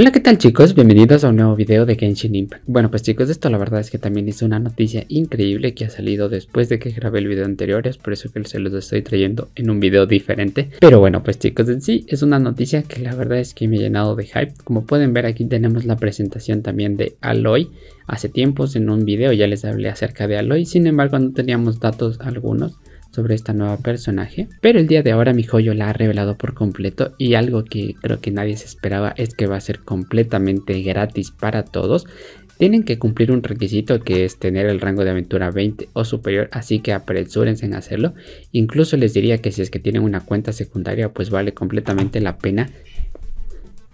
Hola qué tal chicos, bienvenidos a un nuevo video de Genshin Impact. Bueno pues chicos, esto la verdad es que también es una noticia increíble que ha salido después de que grabé el video anterior, es por eso que se los estoy trayendo en un video diferente. Pero bueno pues chicos, en sí es una noticia que la verdad es que me ha llenado de hype. Como pueden ver aquí tenemos la presentación también de Aloy. Hace tiempos en un video ya les hablé acerca de Aloy, sin embargo no teníamos datos algunos sobre esta nueva personaje. Pero el día de ahora mi joyo la ha revelado por completo y algo que creo que nadie se esperaba es que va a ser completamente gratis para todos. Tienen que cumplir un requisito que es tener el rango de aventura 20 o superior, así que apresúrense en hacerlo. Incluso les diría que si es que tienen una cuenta secundaria, pues vale completamente la pena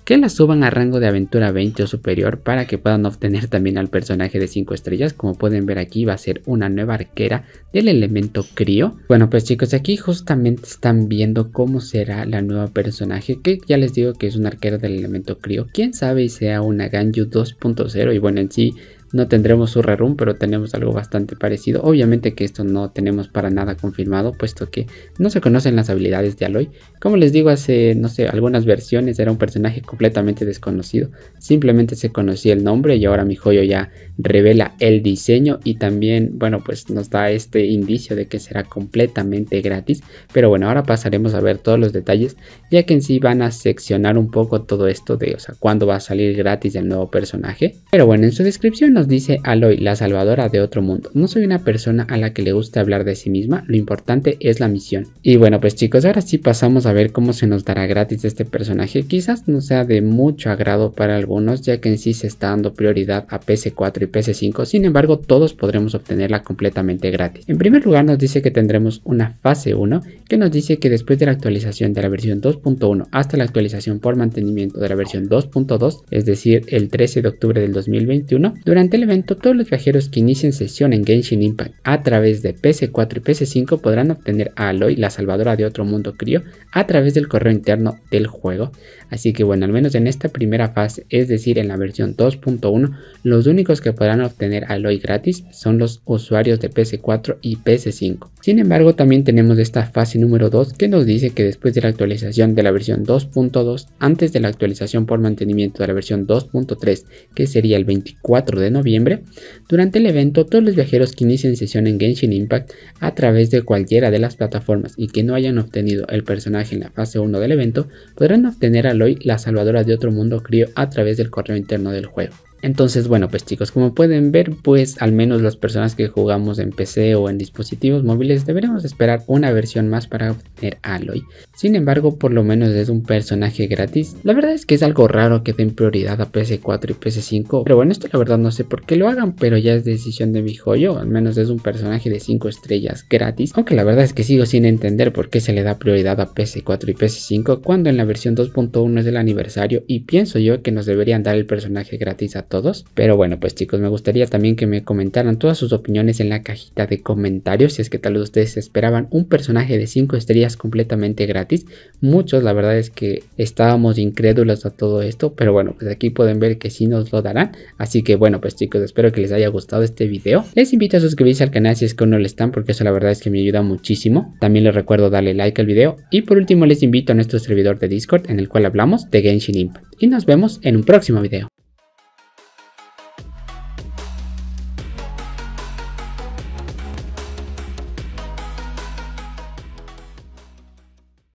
que la suban a rango de aventura 20 o superior para que puedan obtener también al personaje de 5 estrellas. Como pueden ver aquí va a ser una nueva arquera del elemento crío. Bueno pues chicos aquí justamente están viendo cómo será la nueva personaje que ya les digo que es una arquera del elemento crío. Quién sabe y sea una Ganju 2.0 y bueno en sí no tendremos su rerun, pero tenemos algo bastante parecido. Obviamente que esto no tenemos para nada confirmado, puesto que no se conocen las habilidades de Aloy. Como les digo, hace, no sé, algunas versiones era un personaje completamente desconocido. Simplemente se conocía el nombre y ahora mi joyo ya revela el diseño y también, bueno, pues nos da este indicio de que será completamente gratis. Pero bueno, ahora pasaremos a ver todos los detalles, ya que en sí van a seccionar un poco todo esto de, o sea, cuándo va a salir gratis el nuevo personaje. Pero bueno, en su descripción nos dice Aloy, la salvadora de otro mundo. No soy una persona a la que le gusta hablar de sí misma, lo importante es la misión. Y bueno, pues chicos, ahora sí pasamos a ver cómo se nos dará gratis este personaje. Quizás no sea de mucho agrado para algunos, ya que en sí se está dando prioridad a PC 4 y PS5, sin embargo, todos podremos obtenerla completamente gratis. En primer lugar, nos dice que tendremos una fase 1 que nos dice que después de la actualización de la versión 2.1 hasta la actualización por mantenimiento de la versión 2.2, es decir, el 13 de octubre del 2021, durante evento, todos los viajeros que inicien sesión en Genshin Impact a través de PC4 y PC5 podrán obtener a Aloy, la salvadora de otro mundo crío, a través del correo interno del juego. Así que bueno, al menos en esta primera fase, es decir, en la versión 2.1, los únicos que podrán obtener a Aloy gratis son los usuarios de PC4 y PC5. Sin embargo, también tenemos esta fase número 2 que nos dice que después de la actualización de la versión 2.2, antes de la actualización por mantenimiento de la versión 2.3, que sería el 24 de noviembre, durante el evento todos los viajeros que inicien sesión en Genshin Impact a través de cualquiera de las plataformas y que no hayan obtenido el personaje en la fase 1 del evento podrán obtener a Loi, la salvadora de otro mundo crío, a través del correo interno del juego. Entonces, bueno, pues chicos, como pueden ver, pues al menos las personas que jugamos en PC o en dispositivos móviles deberemos esperar una versión más para obtener Aloy. Sin embargo, por lo menos es un personaje gratis. La verdad es que es algo raro que den prioridad a PS4 y PS5, pero bueno, esto la verdad no sé por qué lo hagan, pero ya es decisión de mi joyo, al menos es un personaje de 5 estrellas gratis, aunque la verdad es que sigo sin entender por qué se le da prioridad a PS4 y PS5 cuando en la versión 2.1 es el aniversario y pienso yo que nos deberían dar el personaje gratis a todos todos. Pero bueno, pues chicos, me gustaría también que me comentaran todas sus opiniones en la cajita de comentarios. Si es que tal vez ustedes esperaban un personaje de 5 estrellas completamente gratis. Muchos, la verdad es que estábamos incrédulos a todo esto. Pero bueno, pues aquí pueden ver que sí nos lo darán. Así que bueno, pues chicos, espero que les haya gustado este video. Les invito a suscribirse al canal si es que no lo están, porque eso la verdad es que me ayuda muchísimo. También les recuerdo darle like al video. Y por último, les invito a nuestro servidor de Discord en el cual hablamos de Genshin Impact. Y nos vemos en un próximo video.